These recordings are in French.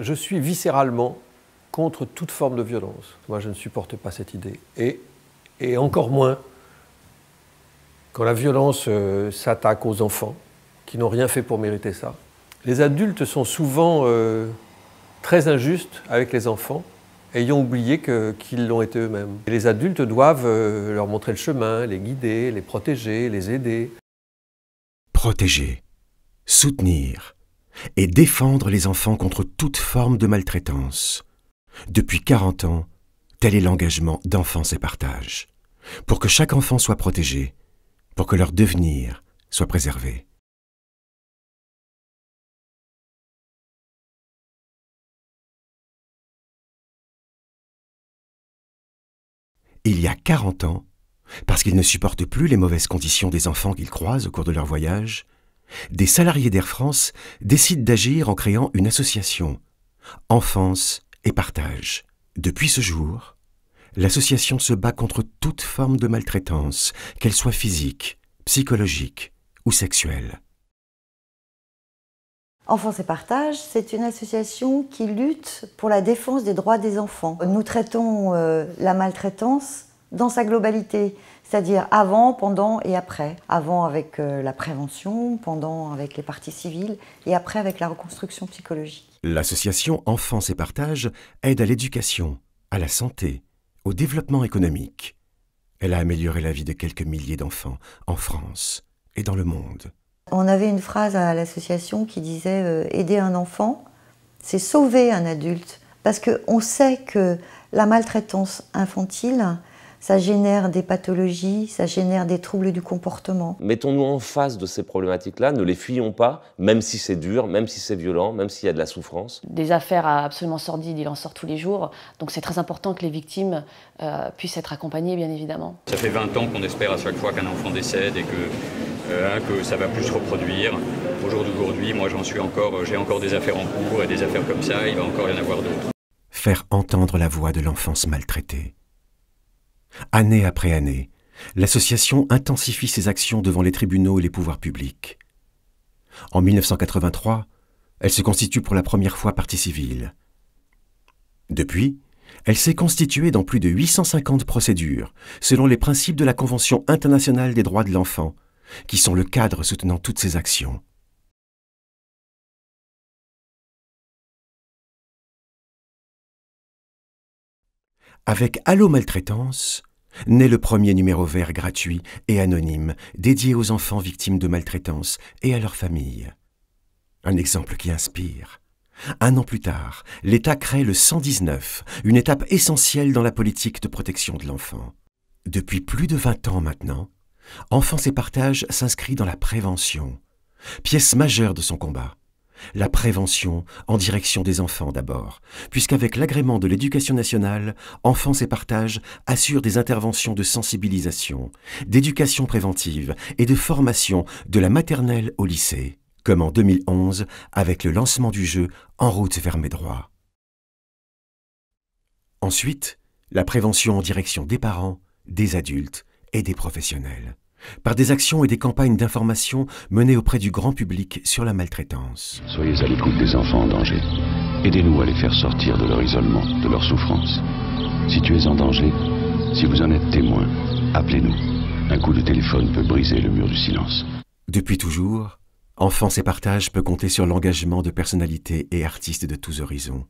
je suis viscéralement contre toute forme de violence. Moi, je ne supporte pas cette idée. Et, encore moins quand la violence euh, s'attaque aux enfants, qui n'ont rien fait pour mériter ça. Les adultes sont souvent euh, très injustes avec les enfants, ayant oublié qu'ils l'ont été eux-mêmes. les adultes doivent euh, leur montrer le chemin, les guider, les protéger, les aider. Protéger. Soutenir et défendre les enfants contre toute forme de maltraitance. Depuis 40 ans, tel est l'engagement d'Enfance et Partage, pour que chaque enfant soit protégé, pour que leur devenir soit préservé. il y a 40 ans, parce qu'ils ne supportent plus les mauvaises conditions des enfants qu'ils croisent au cours de leur voyage, des salariés d'Air France décident d'agir en créant une association, Enfance et Partage. Depuis ce jour, l'association se bat contre toute forme de maltraitance, qu'elle soit physique, psychologique ou sexuelle. Enfance et Partage, c'est une association qui lutte pour la défense des droits des enfants. Nous traitons euh, la maltraitance dans sa globalité, c'est-à-dire avant, pendant et après. Avant avec euh, la prévention, pendant avec les parties civiles et après avec la reconstruction psychologique. L'association Enfance et Partage aide à l'éducation, à la santé, au développement économique. Elle a amélioré la vie de quelques milliers d'enfants en France et dans le monde. On avait une phrase à l'association qui disait euh, aider un enfant, c'est sauver un adulte. Parce qu'on sait que la maltraitance infantile, ça génère des pathologies, ça génère des troubles du comportement. Mettons-nous en face de ces problématiques-là, ne les fuyons pas, même si c'est dur, même si c'est violent, même s'il y a de la souffrance. Des affaires absolument sordides, il en sort tous les jours, donc c'est très important que les victimes euh, puissent être accompagnées, bien évidemment. Ça fait 20 ans qu'on espère à chaque fois qu'un enfant décède et que, euh, que ça va plus se reproduire au jour d'aujourd'hui, moi j'en suis encore, j'ai encore des affaires en cours et des affaires comme ça, il va encore y en avoir d'autres. Faire entendre la voix de l'enfance maltraitée. Année après année, l'association intensifie ses actions devant les tribunaux et les pouvoirs publics. En 1983, elle se constitue pour la première fois partie civile. Depuis, elle s'est constituée dans plus de 850 procédures, selon les principes de la Convention internationale des droits de l'enfant, qui sont le cadre soutenant toutes ses actions. Avec Allo Maltraitance, naît le premier numéro vert gratuit et anonyme dédié aux enfants victimes de maltraitance et à leurs familles. Un exemple qui inspire. Un an plus tard, l'État crée le 119, une étape essentielle dans la politique de protection de l'enfant. Depuis plus de 20 ans maintenant, Enfance et Partage s'inscrit dans la prévention, pièce majeure de son combat la prévention en direction des enfants d'abord, puisqu'avec l'agrément de l'éducation nationale, Enfance et Partage assure des interventions de sensibilisation, d'éducation préventive et de formation de la maternelle au lycée, comme en 2011 avec le lancement du jeu En route vers mes droits. Ensuite, la prévention en direction des parents, des adultes et des professionnels par des actions et des campagnes d'information menées auprès du grand public sur la maltraitance. Soyez à l'écoute des enfants en danger. Aidez-nous à les faire sortir de leur isolement, de leur souffrance. Si tu es en danger, si vous en êtes témoin, appelez-nous. Un coup de téléphone peut briser le mur du silence. Depuis toujours, Enfance et Partage peut compter sur l'engagement de personnalités et artistes de tous horizons,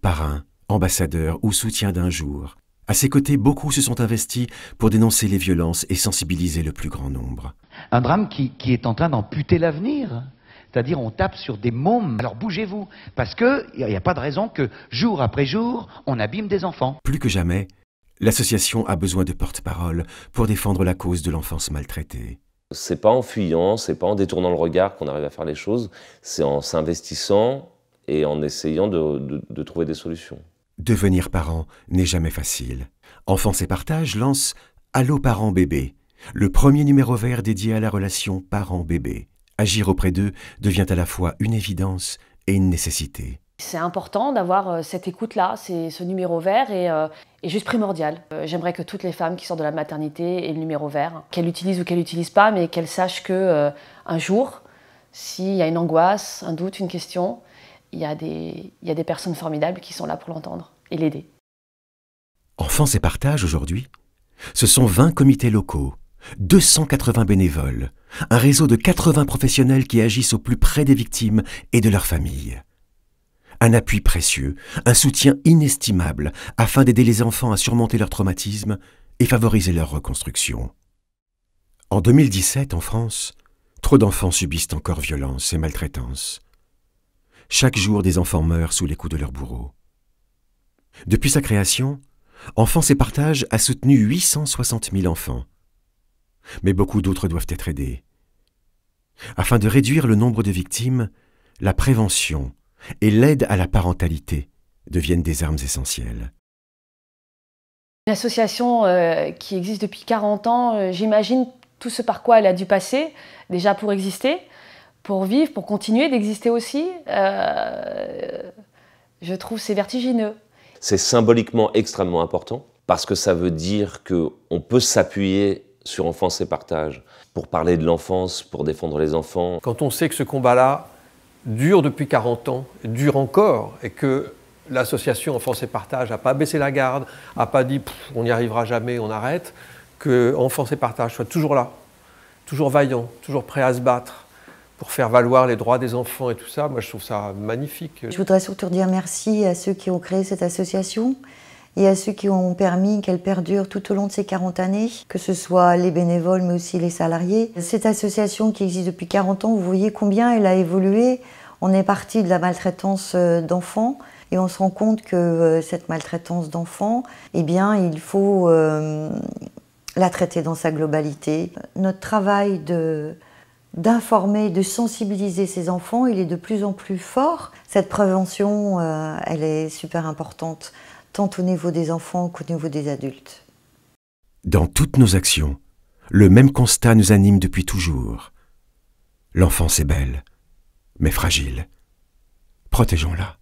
parrains, ambassadeurs ou soutiens d'un jour, à ses côtés, beaucoup se sont investis pour dénoncer les violences et sensibiliser le plus grand nombre. Un drame qui, est en train d'amputer l'avenir. C'est-à-dire, on tape sur des mômes. Alors bougez-vous, parce qu'il n'y a pas de raison que jour après jour, on abîme des enfants. Plus que jamais, l'association a besoin de porte-parole pour défendre la cause de l'enfance maltraitée. C'est pas en fuyant, c'est pas en détournant le regard qu'on arrive à faire les choses, c'est en s'investissant et en essayant de trouver des solutions. Devenir parent n'est jamais facile. Enfance et partage lance Allo parents bébé, le premier numéro vert dédié à la relation parent-bébé. Agir auprès d'eux devient à la fois une évidence et une nécessité. C'est important d'avoir euh, cette écoute-là, ce numéro vert est, est euh, juste primordial. Euh, j'aimerais que toutes les femmes qui sortent de la maternité aient le numéro vert, qu'elles l'utilisent ou qu'elles l'utilisent pas, mais qu'elles sachent que un jour, s'il y a une angoisse, un doute, une question, il y, a des, personnes formidables qui sont là pour l'entendre et l'aider. Enfance et partage aujourd'hui, ce sont 20 comités locaux, 280 bénévoles, un réseau de 80 professionnels qui agissent au plus près des victimes et de leurs familles. Un appui précieux, un soutien inestimable afin d'aider les enfants à surmonter leur traumatisme et favoriser leur reconstruction. En 2017, en France, trop d'enfants subissent encore violence et maltraitance. Chaque jour, des enfants meurent sous les coups de leurs bourreaux. Depuis sa création, Enfance et Partage a soutenu 860 000 enfants. Mais beaucoup d'autres doivent être aidés. Afin de réduire le nombre de victimes, la prévention et l'aide à la parentalité deviennent des armes essentielles. Une association euh, qui existe depuis 40 ans, euh, j'imagine tout ce par quoi elle a dû passer, déjà pour exister, pour vivre, pour continuer d'exister aussi, euh, je trouve c'est vertigineux. C'est symboliquement extrêmement important parce que ça veut dire qu'on peut s'appuyer sur Enfance et Partage pour parler de l'enfance, pour défendre les enfants. Quand on sait que ce combat-là dure depuis 40 ans, dure encore, et que l'association Enfance et Partage n'a pas baissé la garde, n'a pas dit on n'y arrivera jamais, on arrête, que Enfance et Partage soit toujours là, toujours vaillant, toujours prêt à se battre, pour faire valoir les droits des enfants et tout ça. Moi, je trouve ça magnifique. Je voudrais surtout dire merci à ceux qui ont créé cette association et à ceux qui ont permis qu'elle perdure tout au long de ces 40 années, que ce soit les bénévoles mais aussi les salariés. Cette association qui existe depuis 40 ans, vous voyez combien elle a évolué. On est parti de la maltraitance euh, d'enfants et on se rend compte que euh, cette maltraitance d'enfants, eh bien, il faut euh, la traiter dans sa globalité. Notre travail de d'informer, de sensibiliser ses enfants, il est de plus en plus fort. Cette prévention, euh, elle est super importante, tant au niveau des enfants qu'au niveau des adultes. Dans toutes nos actions, le même constat nous anime depuis toujours. L'enfance est belle, mais fragile. Protégeons-la.